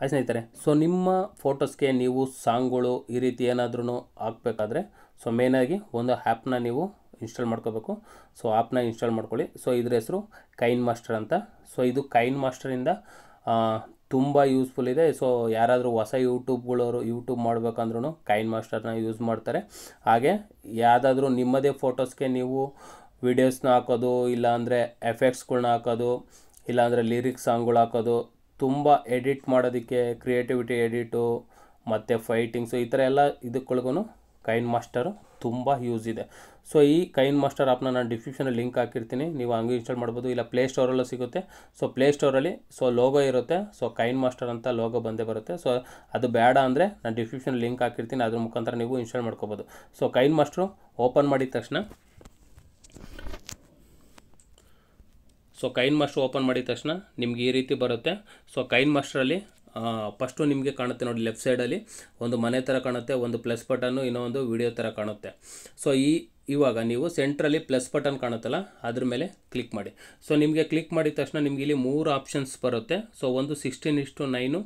hi ಸ್ನೇಹಿತರೆ so ನಿಮ್ಮ ಫೋಟೋಸ್ಗೆ ನೀವು ಸಾಂಗ್ಗಳು ಈ ರೀತಿ ಏನಾದ್ರೂ ಹಾಕ್ಬೇಕಾದ್ರೆ ಸೊ ಮೇನಾಗಿ ಒಂದು ಆ್ಯಪ್ನ ನೀವು ಇನ್ಸ್ಟಾಲ್ ಮಾಡ್ಕೋಬೇಕು ಸೊ ಆ್ಯಪ್ನ ಇನ್ಸ್ಟಾಲ್ ಮಾಡ್ಕೊಳ್ಳಿ ಸೊ ಇದ್ರ ಹೆಸರು ಕೈನ್ ಮಾಸ್ಟರ್ ಅಂತ ಸೊ ಇದು ಕೈನ್ ಮಾಸ್ಟರಿಂದ ತುಂಬ ಯೂಸ್ಫುಲ್ ಇದೆ ಸೊ ಯಾರಾದರೂ ಹೊಸ ಯೂಟ್ಯೂಬ್ಗಳವರು ಯೂಟ್ಯೂಬ್ ಮಾಡಬೇಕಂದ್ರೂ ಕೈನ್ ಮಾಸ್ಟರ್ನ ಯೂಸ್ ಮಾಡ್ತಾರೆ ಹಾಗೆ ಯಾವುದಾದ್ರೂ ನಿಮ್ಮದೇ ಫೋಟೋಸ್ಗೆ ನೀವು ವಿಡಿಯೋಸ್ನ ಹಾಕೋದು ಇಲ್ಲಾಂದರೆ ಎಫೆಕ್ಟ್ಸ್ಗಳನ್ನ ಹಾಕೋದು ಇಲ್ಲಾಂದರೆ ಲಿರಿಕ್ಸ್ ಸಾಂಗ್ಗಳು ಹಾಕೋದು ತುಂಬ ಎಡಿಟ್ ಮಾಡೋದಕ್ಕೆ ಕ್ರಿಯೇಟಿವಿಟಿ ಎಡಿಟು ಮತ್ತು ಫೈಟಿಂಗ್ಸು ಈ ಥರ ಎಲ್ಲ ಇದಕ್ಕೊಳಗೂ ಕೈನ್ ಮಾಸ್ಟರು ತುಂಬ ಯೂಸ್ ಇದೆ ಸೊ ಈ ಕೈನ್ ಮಾಸ್ಟರ್ ಆ್ಯಪ್ನ ನಾನು ಡಿಸ್ಕ್ರಿಪ್ಷನಲ್ಲಿ ಲಿಂಕ್ ಹಾಕಿರ್ತೀನಿ ನೀವು ಹಂಗೆ ಇನ್ಸ್ಟಾಲ್ ಮಾಡ್ಬೋದು ಇಲ್ಲ ಪ್ಲೇ ಸ್ಟೋರಲ್ಲೂ ಸಿಗುತ್ತೆ ಸೊ ಪ್ಲೇ ಸ್ಟೋರಲ್ಲಿ ಸೊ ಲೋಗೋ ಇರುತ್ತೆ ಸೊ ಕೈನ್ ಮಾಸ್ಟರ್ ಅಂತ ಲೋಗೋ ಬಂದೇ ಬರುತ್ತೆ ಸೊ ಅದು ಬೇಡ ಅಂದರೆ ನಾನು ಡಿಸ್ಕ್ರಿಪ್ಷನ್ ಲಿಂಕ್ ಹಾಕಿರ್ತೀನಿ ಅದ್ರ ಮುಖಾಂತರ ನೀವು ಇನ್ಸ್ಟಾಲ್ ಮಾಡ್ಕೋಬೋದು ಸೊ ಕೈನ್ ಮಾಸ್ಟ್ರು ಓಪನ್ ಮಾಡಿದ ತಕ್ಷಣ ಸೊ ಕೈನ್ ಮಾಸ್ಟರ್ ಓಪನ್ ಮಾಡಿದ ತಕ್ಷಣ ನಿಮ್ಗೆ ಈ ರೀತಿ ಬರುತ್ತೆ ಸೊ ಕೈನ್ ಮಾಸ್ಟ್ರಲ್ಲಿ ಫಸ್ಟು ನಿಮಗೆ ಕಾಣುತ್ತೆ ನೋಡಿ ಲೆಫ್ಟ್ ಸೈಡಲ್ಲಿ ಒಂದು ಮನೆ ಥರ ಕಾಣುತ್ತೆ ಒಂದು ಪ್ಲಸ್ ಬಟನ್ನು ಇನ್ನೊಂದು ವಿಡಿಯೋ ಥರ ಕಾಣುತ್ತೆ ಸೊ ಈ ಇವಾಗ ನೀವು ಸೆಂಟ್ರಲ್ಲಿ ಪ್ಲಸ್ ಬಟನ್ ಕಾಣುತ್ತಲ್ಲ ಅದ್ರ ಮೇಲೆ ಕ್ಲಿಕ್ ಮಾಡಿ ಸೊ ನಿಮಗೆ ಕ್ಲಿಕ್ ಮಾಡಿದ ತಕ್ಷಣ ನಿಮಗೆ ಇಲ್ಲಿ ಮೂರು ಆಪ್ಷನ್ಸ್ ಬರುತ್ತೆ ಸೊ ಒಂದು ಸಿಕ್ಸ್ಟೀನ್ ಇಷ್ಟು ನೈನು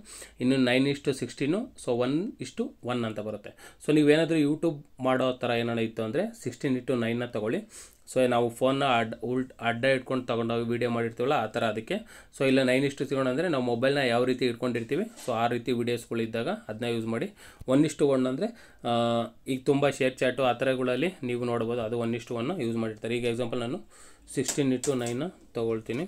ಇನ್ನು ನೈನ್ ಇಷ್ಟು ಸಿಕ್ಸ್ಟೀನು ಸೊ ಒನ್ ಇಷ್ಟು ಒನ್ ಅಂತ ಬರುತ್ತೆ ಸೊ ನೀವೇನಾದರೂ ಯೂಟ್ಯೂಬ್ ಮಾಡೋ ಥರ ಏನಾರ ಇತ್ತು ಅಂದರೆ ಸಿಕ್ಸ್ಟೀನ್ ಇಷ್ಟು ನೈನ್ನ ತೊಗೊಳ್ಳಿ ಸೊ ನಾವು ಫೋನ್ನ ಅಡ್ ಉಲ್ಟ್ ಅಡ್ಡ ಇಟ್ಕೊಂಡು ತೊಗೊಂಡೋಗಿ ವೀಡಿಯೋ ಮಾಡಿರ್ತೀವಲ್ಲ ಆ ಥರ ಅದಕ್ಕೆ ಸೊ ಇಲ್ಲ ನೈನ್ ಇಷ್ಟು ಅಂದರೆ ನಾವು ಮೊಬೈಲ್ನ ಯಾವ ರೀತಿ ಇಟ್ಕೊಂಡಿರ್ತೀವಿ ಸೊ ಆ ರೀತಿ ವೀಡಿಯೋಸ್ಗಳಿದ್ದಾಗ ಅದನ್ನ ಯೂಸ್ ಮಾಡಿ ಒಂದಿಷ್ಟು ಇಷ್ಟು ಒನ್ ಅಂದರೆ ಈಗ ತುಂಬ ಶೇರ್ ಚಾಟು ಆ ಥರಗಳಲ್ಲಿ ನೀವು ನೋಡ್ಬೋದು ಅದು ಒನ್ ಇಷ್ಟು ಒನ್ನು ಯೂಸ್ ಮಾಡಿರ್ತಾರೆ ಈಗ ಎಕ್ಸಾಂಪಲ್ ನಾನು ಸಿಕ್ಸ್ಟೀನ್ ಇಟ್ಟು ನೈನ್ ತೊಗೊಳ್ತೀನಿ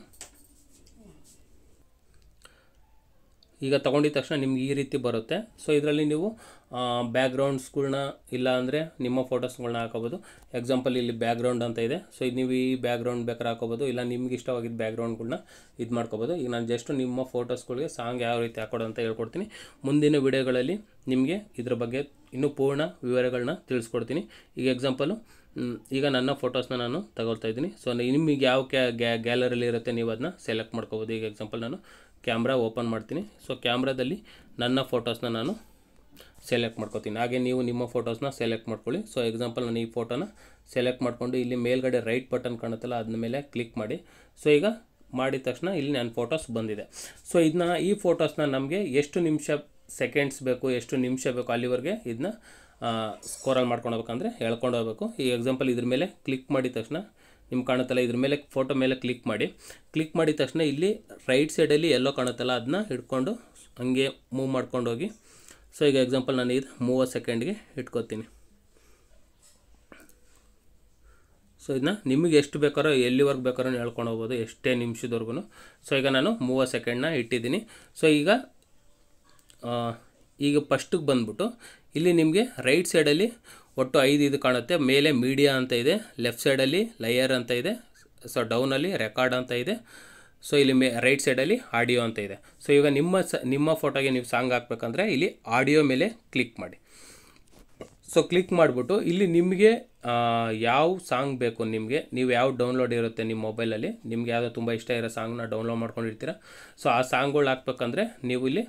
ಈಗ ತಗೊಂಡಿದ ತಕ್ಷಣ ನಿಮ್ಗೆ ಈ ರೀತಿ ಬರುತ್ತೆ ಸೊ ಇದರಲ್ಲಿ ನೀವು ಬ್ಯಾಕ್ಗ್ರೌಂಡ್ಸ್ಗಳನ್ನ ಇಲ್ಲ ಅಂದರೆ ನಿಮ್ಮ ಫೋಟೋಸ್ಗಳನ್ನ ಹಾಕೋಬೋದು ಎಕ್ಸಾಂಪಲ್ ಇಲ್ಲಿ ಬ್ಯಾಕ್ಗ್ರೌಂಡ್ ಅಂತ ಇದೆ ಸೊ ಇದು ನೀವು ಈ ಬ್ಯಾಕ್ಗ್ರೌಂಡ್ ಬೇಕಾದ್ರೆ ಹಾಕೋಬೋದು ಇಲ್ಲ ನಿಮ್ಗೆ ಇಷ್ಟವಾಗಿದ್ದ ಬ್ಯಾಕ್ಗ್ರೌಂಡ್ಗಳನ್ನ ಇದು ಮಾಡ್ಕೋಬೋದು ಈಗ ನಾನು ಜಸ್ಟ್ ನಿಮ್ಮ ಫೋಟೋಸ್ಗಳಿಗೆ ಸಾಂಗ್ ಯಾವ ರೀತಿ ಹಾಕೋದು ಅಂತ ಹೇಳ್ಕೊಡ್ತೀನಿ ಮುಂದಿನ ವಿಡಿಯೋಗಳಲ್ಲಿ ನಿಮಗೆ ಇದ್ರ ಬಗ್ಗೆ ಇನ್ನೂ ಪೂರ್ಣ ವಿವರಗಳನ್ನ ತಿಳಿಸ್ಕೊಡ್ತೀನಿ ಈಗ ಎಕ್ಸಾಂಪಲು ಈಗ ನನ್ನ ಫೋಟೋಸ್ನ ನಾನು ತಗೊಳ್ತಾ ಇದ್ದೀನಿ ಸೊ ನಿಮಗೆ ಯಾವ ಕ್ಯಾ ಗ್ಯಾಲರಿಯಲ್ಲಿ ಇರುತ್ತೆ ನೀವು ಅದನ್ನ ಸೆಲೆಕ್ಟ್ ಮಾಡ್ಕೋಬೋದು ಈಗ ಎಕ್ಸಾಂಪಲ್ ನಾನು ಕ್ಯಾಮ್ರಾ ಓಪನ್ ಮಾಡ್ತೀನಿ ಸೊ ಕ್ಯಾಮ್ರಾದಲ್ಲಿ ನನ್ನ ಫೋಟೋಸ್ನ ನಾನು ಸೆಲೆಕ್ಟ್ ಮಾಡ್ಕೊತೀನಿ ಹಾಗೆ ನೀವು ನಿಮ್ಮ ಫೋಟೋಸ್ನ ಸೆಲೆಕ್ಟ್ ಮಾಡ್ಕೊಳ್ಳಿ ಸೊ ಎಕ್ಸಾಂಪಲ್ ನಾನು ಈ ಫೋಟೋನ ಸೆಲೆಕ್ಟ್ ಮಾಡಿಕೊಂಡು ಇಲ್ಲಿ ಮೇಲ್ಗಡೆ ರೈಟ್ ಬಟನ್ ಕಾಣುತ್ತಲ್ಲ ಅದ್ರ ಮೇಲೆ ಕ್ಲಿಕ್ ಮಾಡಿ ಸೊ ಈಗ ಮಾಡಿದ ತಕ್ಷಣ ಇಲ್ಲಿ ನನ್ನ ಫೋಟೋಸ್ ಬಂದಿದೆ ಸೊ ಇದನ್ನ ಈ ಫೋಟೋಸ್ನ ನಮಗೆ ಎಷ್ಟು ನಿಮಿಷ ಸೆಕೆಂಡ್ಸ್ ಬೇಕು ಎಷ್ಟು ನಿಮಿಷ ಬೇಕು ಅಲ್ಲಿವರೆಗೆ ಇದನ್ನ ಸ್ಕೋರಲ್ಲಿ ಮಾಡ್ಕೊಂಡು ಹೋಗ್ಬೇಕಂದ್ರೆ ಹೇಳ್ಕೊಂಡು ಹೋಗ್ಬೇಕು ಈ ಎಕ್ಸಾಂಪಲ್ ಇದ್ರ ಮೇಲೆ ಕ್ಲಿಕ್ ಮಾಡಿದ ತಕ್ಷಣ ನಿಮ್ಗೆ ಕಾಣುತ್ತಲ್ಲ ಇದ್ರ ಮೇಲೆ ಫೋಟೋ ಮೇಲೆ ಕ್ಲಿಕ್ ಮಾಡಿ ಕ್ಲಿಕ್ ಮಾಡಿದ ತಕ್ಷಣ ಇಲ್ಲಿ ರೈಟ್ ಸೈಡಲ್ಲಿ ಎಲ್ಲೋ ಕಾಣುತ್ತಲ್ಲ ಅದನ್ನ ಹಿಡ್ಕೊಂಡು ಹಂಗೆ ಮೂವ್ ಮಾಡ್ಕೊಂಡು ಹೋಗಿ ಸೊ ಈಗ ಎಕ್ಸಾಂಪಲ್ ನಾನು ಇದು ಮೂವತ್ತು ಸೆಕೆಂಡ್ಗೆ ಇಟ್ಕೋತೀನಿ ಸೊ ಇದನ್ನ ನಿಮಗೆ ಎಷ್ಟು ಬೇಕಾರೋ ಎಲ್ಲಿವರೆಗೂ ಬೇಕಾರೋ ಹೇಳ್ಕೊಂಡು ಹೋಗ್ಬೋದು ಎಷ್ಟೇ ನಿಮಿಷದವರೆಗೂ ಸೊ ಈಗ ನಾನು ಮೂವತ್ತು ಸೆಕೆಂಡ್ನ ಇಟ್ಟಿದ್ದೀನಿ ಸೊ ಈಗ ಈಗ ಫಸ್ಟಿಗೆ ಬಂದ್ಬಿಟ್ಟು ಇಲ್ಲಿ ನಿಮಗೆ ರೈಟ್ ಸೈಡಲ್ಲಿ ಒಟ್ಟು ಐದು ಇದು ಕಾಣುತ್ತೆ ಮೇಲೆ ಮೀಡಿಯಾ ಅಂತ ಇದೆ ಲೆಫ್ಟ್ ಸೈಡಲ್ಲಿ ಲಯರ್ ಅಂತ ಇದೆ ಸೊ ಡೌನಲ್ಲಿ ರೆಕಾರ್ಡ್ ಅಂತ ಇದೆ ಸೊ ಇಲ್ಲಿ ಮೇ ರೈಟ್ ಸೈಡಲ್ಲಿ ಆಡಿಯೋ ಅಂತ ಇದೆ ಸೊ ಇವಾಗ ನಿಮ್ಮ ಸ ನಿಮ್ಮ ಫೋಟೋಗೆ ನೀವು ಸಾಂಗ್ ಹಾಕ್ಬೇಕಂದ್ರೆ ಇಲ್ಲಿ ಆಡಿಯೋ ಮೇಲೆ ಕ್ಲಿಕ್ ಮಾಡಿ ಸೊ ಕ್ಲಿಕ್ ಮಾಡಿಬಿಟ್ಟು ಇಲ್ಲಿ ನಿಮಗೆ ಯಾವ ಸಾಂಗ್ ಬೇಕು ನಿಮಗೆ ನೀವು ಯಾವ ಡೌನ್ಲೋಡ್ ಇರುತ್ತೆ ನಿಮ್ಮ ಮೊಬೈಲಲ್ಲಿ ನಿಮ್ಗೆ ಯಾವುದೋ ತುಂಬ ಇಷ್ಟ ಇರೋ ಸಾಂಗ್ನ ಡೌನ್ಲೋಡ್ ಮಾಡ್ಕೊಂಡಿರ್ತೀರ ಸೊ ಆ ಸಾಂಗ್ಗಳು ಹಾಕ್ಬೇಕಂದ್ರೆ ನೀವು ಇಲ್ಲಿ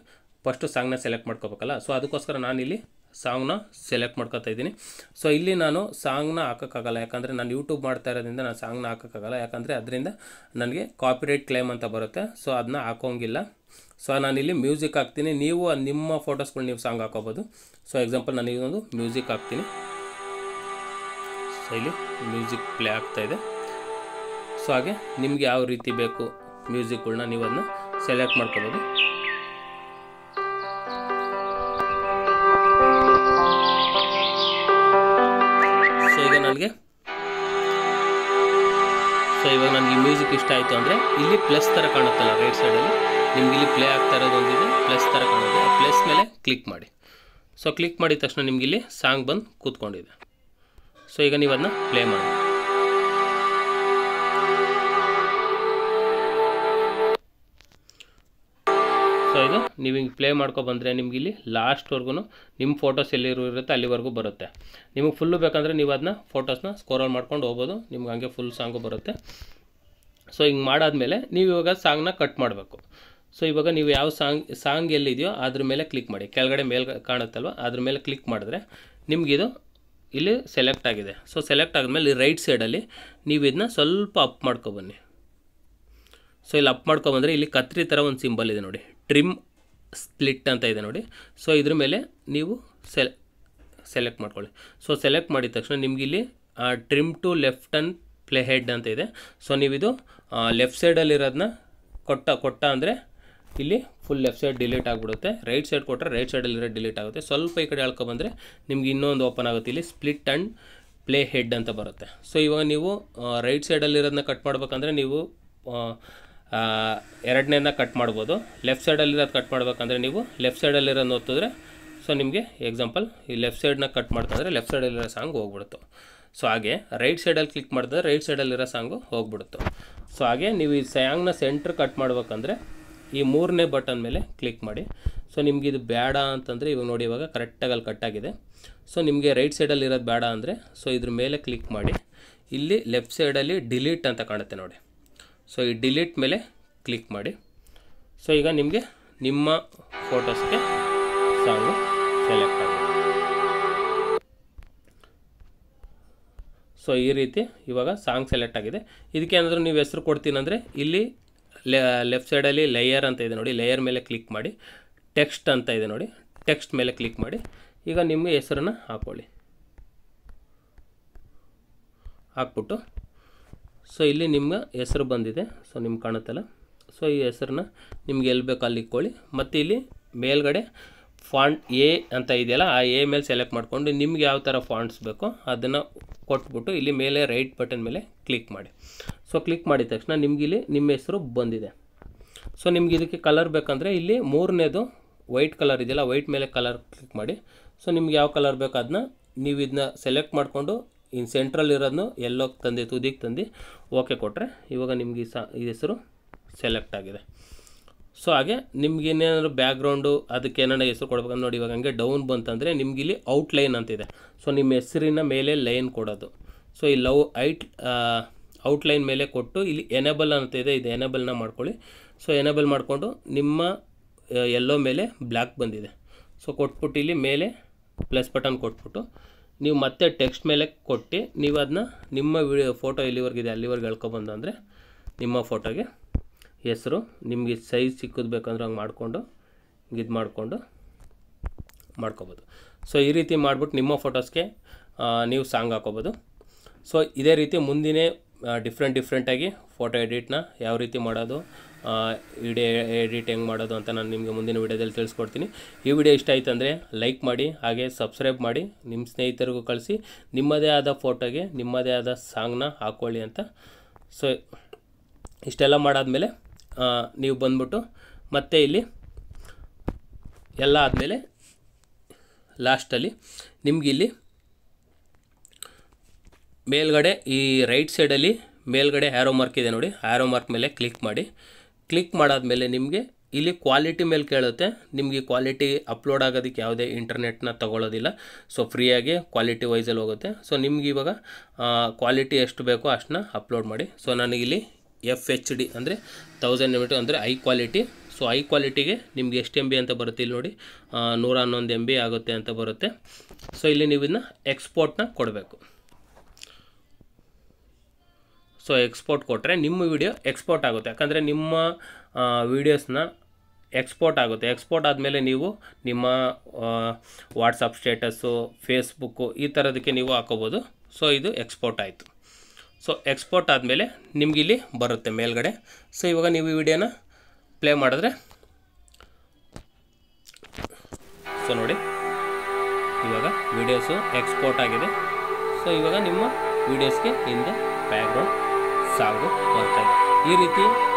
ಫಸ್ಟು ಸಾಂಗ್ನ ಸೆಲೆಕ್ಟ್ ಮಾಡ್ಕೋಬೇಕಲ್ಲ ಸೊ ಅದಕ್ಕೋಸ್ಕರ ನಾನಿಲ್ಲಿ ಸಾಂಗ್ನ ಸೆಲೆಕ್ಟ್ ಮಾಡ್ಕೊತಾ ಇದ್ದೀನಿ ಸೊ ಇಲ್ಲಿ ನಾನು ಸಾಂಗ್ನ ಹಾಕೋಕ್ಕಾಗಲ್ಲ ಯಾಕಂದರೆ ನಾನು ಯೂಟ್ಯೂಬ್ ಮಾಡ್ತಾ ಇರೋದ್ರಿಂದ ನಾನು ಸಾಂಗ್ನ ಹಾಕೋಕ್ಕಾಗಲ್ಲ ಯಾಕಂದರೆ ಅದರಿಂದ ನನಗೆ ಕಾಪಿರೈಟ್ ಕ್ಲೇಮ್ ಅಂತ ಬರುತ್ತೆ ಸೊ ಅದನ್ನ ಹಾಕೋಂಗಿಲ್ಲ ಸೊ ನಾನಿಲ್ಲಿ ಮ್ಯೂಸಿಕ್ ಹಾಕ್ತೀನಿ ನೀವು ನಿಮ್ಮ ಫೋಟೋಸ್ಗಳು ನೀವು ಸಾಂಗ್ ಹಾಕೋಬೋದು ಸೊ ಎಕ್ಸಾಂಪಲ್ ನಾನು ಇದೊಂದು ಮ್ಯೂಸಿಕ್ ಹಾಕ್ತೀನಿ ಸೊ ಇಲ್ಲಿ ಮ್ಯೂಸಿಕ್ ಪ್ಲೇ ಇದೆ ಸೊ ಹಾಗೆ ನಿಮ್ಗೆ ಯಾವ ರೀತಿ ಬೇಕು ಮ್ಯೂಸಿಕ್ಗಳನ್ನ ನೀವು ಅದನ್ನ ಸೆಲೆಕ್ಟ್ ಮಾಡ್ಕೋಬೋದು ಸೊ ಇವಾಗ ನನಗೆ ಮ್ಯೂಸಿಕ್ ಇಷ್ಟ ಆಯಿತು ಅಂದರೆ ಇಲ್ಲಿ ಪ್ಲಸ್ ಥರ ಕಾಣುತ್ತಲ್ಲ ರೈಟ್ ಸೈಡಲ್ಲಿ ನಿಮ್ಗೆ ಇಲ್ಲಿ ಪ್ಲೇ ಆಗ್ತಾ ಇರೋದು ಒಂದಿದೆ ಪ್ಲಸ್ ಥರ ಕಾಣುತ್ತೆ ಆ ಪ್ಲಸ್ ಮೇಲೆ ಕ್ಲಿಕ್ ಮಾಡಿ ಸೊ ಕ್ಲಿಕ್ ಮಾಡಿದ ತಕ್ಷಣ ನಿಮಗಿಲ್ಲಿ ಸಾಂಗ್ ಬಂದು ಕೂತ್ಕೊಂಡಿದೆ ಸೊ ಈಗ ನೀವು ಅದನ್ನ ಪ್ಲೇ ಮಾಡಿ ಸೊ ಇದು ನೀವು ಹಿಂಗೆ ಪ್ಲೇ ಮಾಡ್ಕೊ ಬಂದರೆ ನಿಮ್ಗೆ ಇಲ್ಲಿ ಲಾಸ್ಟ್ವರೆಗೂ ನಿಮ್ಮ ಫೋಟೋಸ್ ಎಲ್ಲಿರೋ ಇರುತ್ತೆ ಅಲ್ಲಿವರೆಗೂ ಬರುತ್ತೆ ನಿಮಗೆ ಫುಲ್ಲು ಬೇಕಂದರೆ ನೀವು ಅದನ್ನ ಫೋಟೋಸ್ನ ಸ್ಕೋರಲ್ ಮಾಡ್ಕೊಂಡು ಹೋಗ್ಬೋದು ನಿಮ್ಗೆ ಹಂಗೆ ಫುಲ್ ಸಾಂಗು ಬರುತ್ತೆ ಸೊ ಹಿಂಗೆ ಮಾಡಾದಮೇಲೆ ನೀವು ಇವಾಗ ಸಾಂಗ್ನ ಕಟ್ ಮಾಡಬೇಕು ಸೊ ಇವಾಗ ನೀವು ಯಾವ ಸಾಂಗ್ ಸಾಂಗ್ ಎಲ್ಲಿದೆಯೋ ಅದ್ರ ಮೇಲೆ ಕ್ಲಿಕ್ ಮಾಡಿ ಕೆಳಗಡೆ ಮೇಲೆ ಕಾಣುತ್ತಲ್ವ ಅದ್ರ ಮೇಲೆ ಕ್ಲಿಕ್ ಮಾಡಿದ್ರೆ ನಿಮಗಿದು ಇಲ್ಲಿ ಸೆಲೆಕ್ಟ್ ಆಗಿದೆ ಸೊ ಸೆಲೆಕ್ಟ್ ಆದಮೇಲೆ ರೈಟ್ ಸೈಡಲ್ಲಿ ನೀವು ಇದನ್ನ ಸ್ವಲ್ಪ ಅಪ್ ಮಾಡ್ಕೊಬನ್ನಿ ಸೊ ಇಲ್ಲಿ ಅಪ್ ಮಾಡ್ಕೊಬಂದರೆ ಇಲ್ಲಿ ಕತ್ರಿ ಥರ ಒಂದು ಸಿಂಬಲ್ ಇದೆ ನೋಡಿ ಟ್ರಿಮ್ ಸ್ಪ್ಲಿಟ್ ಅಂತ ಇದೆ ನೋಡಿ ಸೊ ಇದ್ರ ಮೇಲೆ ನೀವು ಸೆಲೆಕ್ಟ್ ಮಾಡ್ಕೊಳ್ಳಿ ಸೊ ಸೆಲೆಕ್ಟ್ ಮಾಡಿದ ತಕ್ಷಣ ನಿಮಗಿಲ್ಲಿ trim to left and play head ಅಂತ ಇದೆ ಸೊ ನೀವಿದು ಲೆಫ್ಟ್ ಸೈಡಲ್ಲಿರೋದನ್ನ ಕೊಟ್ಟ ಕೊಟ್ಟ ಅಂದರೆ ಇಲ್ಲಿ ಫುಲ್ ಲೆಫ್ಟ್ ಸೈಡ್ ಡಿಲೀಟ್ ಆಗಿಬಿಡುತ್ತೆ ರೈಟ್ ಸೈಡ್ ಕೊಟ್ಟರೆ ರೈಟ್ ಸೈಡಲ್ಲಿರೋ ಡಿಲೀಟ್ ಆಗುತ್ತೆ ಸ್ವಲ್ಪ ಈ ಕಡೆ ಬಂದರೆ ನಿಮ್ಗೆ ಇನ್ನೊಂದು ಓಪನ್ ಆಗುತ್ತೆ ಇಲ್ಲಿ ಸ್ಪ್ಲಿಟ್ ಅಂಡ್ ಪ್ಲೇ ಹೆಡ್ ಅಂತ ಬರುತ್ತೆ ಸೊ ಇವಾಗ ನೀವು ರೈಟ್ ಸೈಡಲ್ಲಿರೋದನ್ನ ಕಟ್ ಮಾಡಬೇಕಂದ್ರೆ ನೀವು ಎರಡನೇನ ಕಟ್ ಮಾಡ್ಬೋದು ಲೆಫ್ಟ್ ಸೈಡಲ್ಲಿರೋದು ಕಟ್ ಮಾಡಬೇಕಂದ್ರೆ ನೀವು ಲೆಫ್ಟ್ ಸೈಡಲ್ಲಿರೋದು ಓದ್ತಿದ್ರೆ ಸೊ ನಿಮಗೆ ಎಕ್ಸಾಂಪಲ್ ಈ ಲೆಫ್ಟ್ ಸೈಡ್ನ ಕಟ್ ಮಾಡ್ತಂದರೆ ಲೆಫ್ಟ್ ಸೈಡಲ್ಲಿರೋ ಸಾಂಗ್ ಹೋಗ್ಬಿಡುತ್ತೆ ಸೊ ಹಾಗೆ ರೈಟ್ ಸೈಡಲ್ಲಿ ಕ್ಲಿಕ್ ಮಾಡಿದ್ರೆ ರೈಟ್ ಸೈಡಲ್ಲಿರೋ ಸಾಂಗು ಹೋಗ್ಬಿಡುತ್ತೆ ಸೊ ಹಾಗೆ ನೀವು ಈ ಸ್ಯಾಂಗ್ನ ಸೆಂಟ್ರ್ ಕಟ್ ಮಾಡ್ಬೇಕಂದ್ರೆ ಈ ಮೂರನೇ ಬಟನ್ ಮೇಲೆ ಕ್ಲಿಕ್ ಮಾಡಿ ಸೊ ನಿಮ್ಗೆ ಇದು ಬೇಡ ಅಂತಂದರೆ ಇವಾಗ ನೋಡಿ ಇವಾಗ ಕರೆಕ್ಟಾಗಿ ಅಲ್ಲಿ ಕಟ್ಟಾಗಿದೆ ಸೊ ನಿಮಗೆ ರೈಟ್ ಸೈಡಲ್ಲಿರೋದು ಇರೋದು ಬೇಡ ಅಂದರೆ ಸೊ ಇದ್ರ ಮೇಲೆ ಕ್ಲಿಕ್ ಮಾಡಿ ಇಲ್ಲಿ ಲೆಫ್ಟ್ ಸೈಡಲ್ಲಿ ಡಿಲೀಟ್ ಅಂತ ಕಾಣುತ್ತೆ ನೋಡಿ ಸೊ ಈ ಡಿಲೀಟ್ ಮೇಲೆ ಕ್ಲಿಕ್ ಮಾಡಿ ಸೊ ಈಗ ನಿಮಗೆ ನಿಮ್ಮ ಫೋಟೋಸ್ಗೆ ಸಾಂಗು ಸೆಲೆಕ್ಟ್ ಆಗಿ ಸೊ ಈ ರೀತಿ ಇವಾಗ ಸಾಂಗ್ ಸೆಲೆಕ್ಟ್ ಆಗಿದೆ ಇದಕ್ಕೆ ಏನಾದರೂ ನೀವು ಹೆಸರು ಕೊಡ್ತೀನಂದರೆ ಇಲ್ಲಿ ಲೆಫ್ಟ್ ಸೈಡಲ್ಲಿ ಲೇಯರ್ ಅಂತ ಇದೆ ನೋಡಿ ಲೇಯರ್ ಮೇಲೆ ಕ್ಲಿಕ್ ಮಾಡಿ ಟೆಕ್ಸ್ಟ್ ಅಂತ ಇದೆ ನೋಡಿ ಟೆಕ್ಸ್ಟ್ ಮೇಲೆ ಕ್ಲಿಕ್ ಮಾಡಿ ಈಗ ನಿಮಗೆ ಹೆಸರನ್ನು ಹಾಕ್ಕೊಳ್ಳಿ ಹಾಕ್ಬಿಟ್ಟು ಸೊ ಇಲ್ಲಿ ನಿಮ್ಗೆ ಹೆಸರು ಬಂದಿದೆ ಸೊ ನಿಮ್ಗೆ ಕಾಣುತ್ತಲ್ಲ ಸೊ ಈ ಹೆಸರನ್ನ ನಿಮ್ಗೆ ಎಲ್ಲಿ ಬೇಕು ಅಲ್ಲಿ ಇಕ್ಕೊಳ್ಳಿ ಮತ್ತು ಇಲ್ಲಿ ಮೇಲ್ಗಡೆ ಫಾಂಟ್ ಎ ಅಂತ ಇದೆಯಲ್ಲ ಆ ಎ ಮೇಲೆ ಸೆಲೆಕ್ಟ್ ಮಾಡಿಕೊಂಡು ನಿಮ್ಗೆ ಯಾವ ಥರ ಫಾಂಟ್ಸ್ ಬೇಕೋ ಅದನ್ನು ಕೊಟ್ಬಿಟ್ಟು ಇಲ್ಲಿ ಮೇಲೆ ರೈಟ್ ಬಟನ್ ಮೇಲೆ ಕ್ಲಿಕ್ ಮಾಡಿ ಸೊ ಕ್ಲಿಕ್ ಮಾಡಿದ ತಕ್ಷಣ ನಿಮ್ಗೆ ಇಲ್ಲಿ ನಿಮ್ಮ ಹೆಸರು ಬಂದಿದೆ ಸೊ ನಿಮ್ಗೆ ಇದಕ್ಕೆ ಕಲರ್ ಬೇಕಂದರೆ ಇಲ್ಲಿ ಮೂರನೇದು ವೈಟ್ ಕಲರ್ ಇದೆಯಲ್ಲ ವೈಟ್ ಮೇಲೆ ಕಲರ್ ಕ್ಲಿಕ್ ಮಾಡಿ ಸೊ ನಿಮ್ಗೆ ಯಾವ ಕಲರ್ ಬೇಕು ಅದನ್ನ ನೀವು ಇದನ್ನ ಸೆಲೆಕ್ಟ್ ಮಾಡಿಕೊಂಡು ಇನ್ನು ಸೆಂಟ್ರಲ್ ಇರೋದನ್ನು ಎಲ್ಲೋ ತಂದು ತುದಿಗೆ ತಂದು ಓಕೆ ಕೊಟ್ಟರೆ ಇವಾಗ ನಿಮಗೆ ಈ ಹೆಸರು ಸೆಲೆಕ್ಟ್ ಆಗಿದೆ ಸೊ ಹಾಗೆ ನಿಮ್ಗೆ ಬ್ಯಾಗ್ರೌಂಡು ಬ್ಯಾಕ್ಗ್ರೌಂಡು ಅದಕ್ಕೆ ಏನಾರ ಹೆಸರು ಕೊಡ್ಬೇಕಂದ್ರೆ ನೋಡಿ ಇವಾಗ ಹಂಗೆ ಡೌನ್ ಬಂತಂದರೆ ನಿಮ್ಗೆ ಇಲ್ಲಿ ಔಟ್ಲೈನ್ ಅಂತಿದೆ ಸೊ ನಿಮ್ಮ ಹೆಸರಿನ ಮೇಲೆ ಲೈನ್ ಕೊಡೋದು ಸೊ ಈ ಲವ್ ಐಟ್ ಔಟ್ಲೈನ್ ಮೇಲೆ ಕೊಟ್ಟು ಇಲ್ಲಿ ಎನೇಬಲ್ ಅಂತ ಇದೆ ಇದು ಎನೇಬಲ್ನ ಮಾಡ್ಕೊಳ್ಳಿ ಸೊ ಎನೇಬಲ್ ಮಾಡಿಕೊಂಡು ನಿಮ್ಮ ಎಲ್ಲೋ ಮೇಲೆ ಬ್ಲ್ಯಾಕ್ ಬಂದಿದೆ ಸೊ ಕೊಟ್ಬಿಟ್ಟು ಇಲ್ಲಿ ಮೇಲೆ ಪ್ಲಸ್ ಬಟನ್ ಕೊಟ್ಬಿಟ್ಟು ನೀವು ಮತ್ತೆ ಟೆಕ್ಸ್ಟ್ ಮೇಲೆ ಕೊಟ್ಟು ನೀವು ಅದನ್ನ ನಿಮ್ಮ ವಿಡಿಯೋ ಫೋಟೋ ಎಲ್ಲಿವರೆಗಿದೆ ಅಲ್ಲಿವರೆಗೆ ಹೇಳ್ಕೊಬಂದು ಅಂದರೆ ನಿಮ್ಮ ಫೋಟೋಗೆ ಹೆಸರು ನಿಮಗೆ ಸೈಜ್ ಸಿಕ್ಕದಬೇಕಂದ್ರೆ ಬೇಕಂದ್ರೆ ಹಂಗೆ ಮಾಡಿಕೊಂಡು ಇದು ಮಾಡಿಕೊಂಡು ಮಾಡ್ಕೋಬೋದು ಸೊ ಈ ರೀತಿ ಮಾಡಿಬಿಟ್ಟು ನಿಮ್ಮ ಫೋಟೋಸ್ಗೆ ನೀವು ಸಾಂಗ್ ಹಾಕೋಬೋದು ಸೊ ಇದೇ ರೀತಿ ಮುಂದಿನೇ ಡಿಫ್ರೆಂಟ್ ಡಿಫ್ರೆಂಟಾಗಿ ಫೋಟೋ ಎಡಿಟ್ನ ಯಾವ ರೀತಿ ಮಾಡೋದು ವಿಡಿಯೋ ಎಡಿಟ್ ಹೆಂಗೆ ಮಾಡೋದು ಅಂತ ನಾನು ನಿಮಗೆ ಮುಂದಿನ ವಿಡಿಯೋದಲ್ಲಿ ತಿಳಿಸ್ಕೊಡ್ತೀನಿ ಈ ವಿಡಿಯೋ ಇಷ್ಟ ಆಯಿತು ಅಂದರೆ ಲೈಕ್ ಮಾಡಿ ಹಾಗೆ ಸಬ್ಸ್ಕ್ರೈಬ್ ಮಾಡಿ ನಿಮ್ಮ ಸ್ನೇಹಿತರಿಗೂ ಕಳಿಸಿ ನಿಮ್ಮದೇ ಆದ ಫೋಟೋಗೆ ನಿಮ್ಮದೇ ಆದ ಸಾಂಗ್ನ ಹಾಕ್ಕೊಳ್ಳಿ ಅಂತ ಸೊ ಇಷ್ಟೆಲ್ಲ ಮಾಡಾದಮೇಲೆ ನೀವು ಬಂದ್ಬಿಟ್ಟು ಮತ್ತೆ ಇಲ್ಲಿ ಎಲ್ಲ ಆದಮೇಲೆ ಲಾಸ್ಟಲ್ಲಿ ನಿಮಗಿಲ್ಲಿ ಮೇಲ್ಗಡೆ ಈ ರೈಟ್ ಸೈಡಲ್ಲಿ ಮೇಲ್ಗಡೆ ಹ್ಯಾರೋ ಮಾರ್ಕ್ ಇದೆ ನೋಡಿ ಹ್ಯಾರೋ ಮಾರ್ಕ್ ಮೇಲೆ ಕ್ಲಿಕ್ ಮಾಡಿ ಕ್ಲಿಕ್ ಮಾಡಾದಮೇಲೆ ನಿಮಗೆ ಇಲ್ಲಿ ಕ್ವಾಲಿಟಿ ಮೇಲೆ ಕೇಳುತ್ತೆ ನಿಮಗೆ ಕ್ವಾಲಿಟಿ ಅಪ್ಲೋಡ್ ಆಗೋದಕ್ಕೆ ಯಾವುದೇ ಇಂಟರ್ನೆಟ್ನ ತಗೊಳ್ಳೋದಿಲ್ಲ ಸೊ ಫ್ರೀಯಾಗಿ ಕ್ವಾಲಿಟಿ ವೈಸಲ್ಲಿ ಹೋಗುತ್ತೆ ಸೊ ನಿಮ್ಗೆ ಇವಾಗ ಕ್ವಾಲಿಟಿ ಎಷ್ಟು ಬೇಕೋ ಅಷ್ಟನ್ನ ಅಪ್ಲೋಡ್ ಮಾಡಿ ಸೊ ನನಗಿಲ್ಲಿ ಎಫ್ ಎಚ್ ಡಿ ಅಂದರೆ ತೌಸಂಡ್ ಎಮ್ ಅಂದರೆ ಐ ಕ್ವಾಲಿಟಿ ಸೊ ಐ ಕ್ವಾಲಿಟಿಗೆ ನಿಮ್ಗೆ ಎಷ್ಟು ಎಮ್ ಬಿ ಅಂತ ಬರುತ್ತೆ ಇಲ್ಲಿ ನೋಡಿ ನೂರ ಹನ್ನೊಂದು ಎಮ್ ಬಿ ಆಗುತ್ತೆ ಅಂತ ಬರುತ್ತೆ ಸೊ ಇಲ್ಲಿ ನೀವು ಇದನ್ನ ಎಕ್ಸ್ಪೋರ್ಟ್ನ ಕೊಡಬೇಕು ಸೊ ಎಕ್ಸ್ಪೋರ್ಟ್ ಕೊಟ್ಟರೆ ನಿಮ್ಮ ವಿಡಿಯೋ ಎಕ್ಸ್ಪೋರ್ಟ್ ಆಗುತ್ತೆ ಯಾಕಂದರೆ ನಿಮ್ಮ ವೀಡಿಯೋಸ್ನ ಎಕ್ಸ್ಪೋರ್ಟ್ ಆಗುತ್ತೆ ಎಕ್ಸ್ಪೋರ್ಟ್ ಆದಮೇಲೆ ನೀವು ನಿಮ್ಮ ವಾಟ್ಸಪ್ ಸ್ಟೇಟಸ್ಸು ಫೇಸ್ಬುಕ್ಕು ಈ ಥರದಕ್ಕೆ ನೀವು ಹಾಕೋಬೋದು ಸೊ ಇದು ಎಕ್ಸ್ಪೋರ್ಟ್ ಆಯಿತು ಸೊ ಎಕ್ಸ್ಪೋರ್ಟ್ ಆದಮೇಲೆ ನಿಮಗಿಲ್ಲಿ ಬರುತ್ತೆ ಮೇಲ್ಗಡೆ ಸೊ ಇವಾಗ ನೀವು ಈ ವಿಡಿಯೋನ ಪ್ಲೇ ಮಾಡಿದ್ರೆ ಸೊ ನೋಡಿ ಇವಾಗ ವೀಡಿಯೋಸು ಎಕ್ಸ್ಪೋರ್ಟ್ ಆಗಿದೆ ಸೊ ಇವಾಗ ನಿಮ್ಮ ವಿಡಿಯೋಸ್ಗೆ ಹಿಂದೆ ಬ್ಯಾಕ್ಗ್ರೌಂಡ್ ಸಾಂಗು ಬರ್ತದೆ ಈ ರೀತಿ